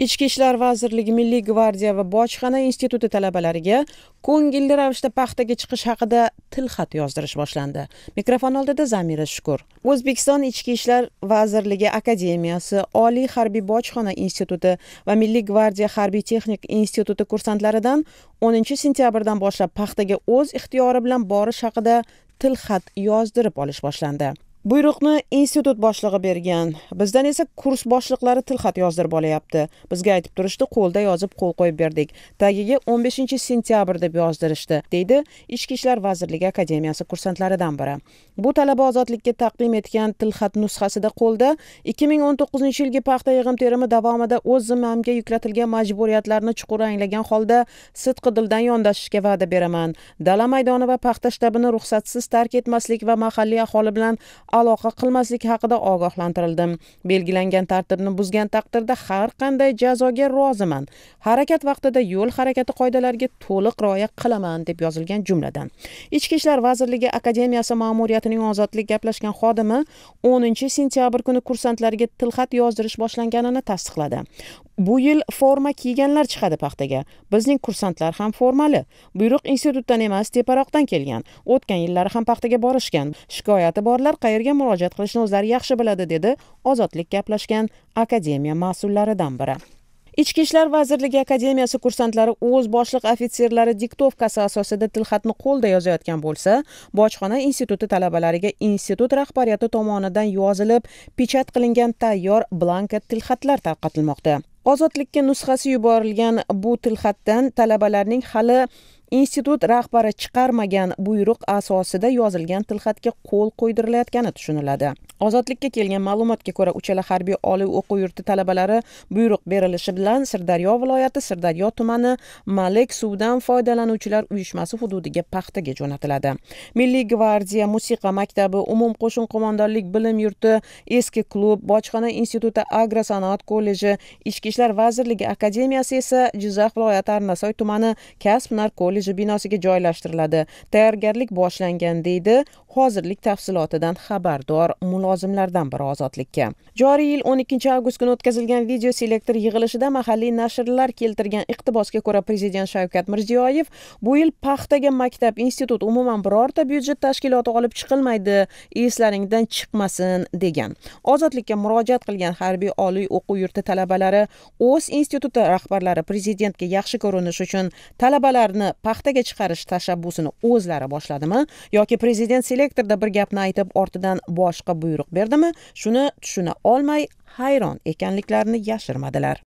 ichki ishlar vazirligi milliy gvardiya va bojxona instituti talabalariga ko'ngilli ravishda paxtaga chiqish haqida tilxat yozdirish boshlandi mikrofon oldida zamira shukur o'zbekiston ichki ishlar vazirligi akademiyasi oliy harbiy bojxona instituti va milliy gvardiya harbiy texnik instituti kursantlaridan 10 sentyabrdan boshlab paxtaga o'z ixtiyori bilan borish haqida tilxat yozdirib olish boshlandi buyruqni institut boshlig'i bergan bizdan esa kurs boshliqlari tilxat yozdirib olyapti bizga aytib turishdi qo'lda yozib qo'l qo'yib berdik tagiga 15 sentyabr deb yozdirishdi deydi ichki ishlar vazirligi akademiyasi kursantlaridan biri bu talaba ozodlikka taqdim etgan tilxat nusxasida qo'lda 2019 yilgi paxta yig'im terimi davomida o'z zimmamga yuklatilgan majburiyatlarni chuqur anglagan holda sidqi dildan yondashishga va'da beraman dala maydoni va paxta shtabini ruxsatsiz tark etmaslik va mahalliy aholi bilan aloqa qilmaslik haqida ogohlantirildim belgilangan tartibni buzgan taqdirda har qanday jazoga roziman harakat vaqtida yo'l harakati qoidalariga to'liq rioya qilaman deb yozilgan jumladan ichki ishlar vazirligi akademiyasi ma'muriyatining ozodlik gaplashgan xodimi 10 sentyabr kuni kursantlarga tilxat yozdirish boshlanganini tasdiqladi bu yil forma kiyganlar chiqadi paxtaga bizning kursantlar ham formali buyruq institutdan emas teparoqdan kelgan o'tgan yillari ham paxtaga borishgan shikoyati borlar qayerga murojaat qilishni o'zlari yaxshi biladi dedi ozodlik gaplashgan akademiya mas'ullaridan biri ichki ishlar vazirligi akademiyasi kursantlari o'z boshliq ofitserlari diktovkasi asosida tilxatni qo'lda yozayotgan bo'lsa bojxona instituti talabalariga institut rahbariyati tomonidan yozilib pechat qilingan tayyor blanka tilxatlar tarqatilmoqda ozodlikka nusxasi yuborilgan bu tilxatdan talabalarning hali institut rahbari chiqarmagan buyruq asosida yozilgan tilxatga qo'l qo'ydirilayotgani tushuniladi ozodlikka kelgan ma'lumotga ko'ra uchala harbiy oliy o'quv yurti talabalari buyruq berilishi bilan sirdaryo viloyati sirdaryo tumani malek suvdan foydalanuvchilar uyushmasi hududiga paxtaga jo'natiladi milliy gvardiya musiqa maktabi umumqo'shin qo'mondonlik bilim yurti eski klub bojxona instituti agrosanoat kolleji ichki ishlar vazirligi akademiyasi esa jizzax viloyati arnasoy tumani kasb hunar kolleji binosiga joylashtiriladi tayyorgarlik boshlangan deydi hozirlik tafsilotidan xabardor mulozimlardan biri ozodlikka joriy yil 12 avgust kuni o'tkazilgan video selektor yig'ilishida mahalliy nashrlar keltirgan iqtibosga ko'ra prezident shavkat mirziyoyev bu yil paxtaga maktab institut umuman birorta byudjet tashkiloti olib chiqilmaydi eslaringdan chiqmasin degan ozodlikka murojaat qilgan harbiy oliy o'quv yurti talabalari o'z instituti rahbarlari prezidentga yaxshi ko'rinish uchun talabalarni paxtaga chiqarish tashabbusini o'zlari boshladimi yoki prezident direktorda bir gapni aytib ortidan boshqa buyruq berdimi shuni tushuna olmay hayron ekanliklarini yashirmadilar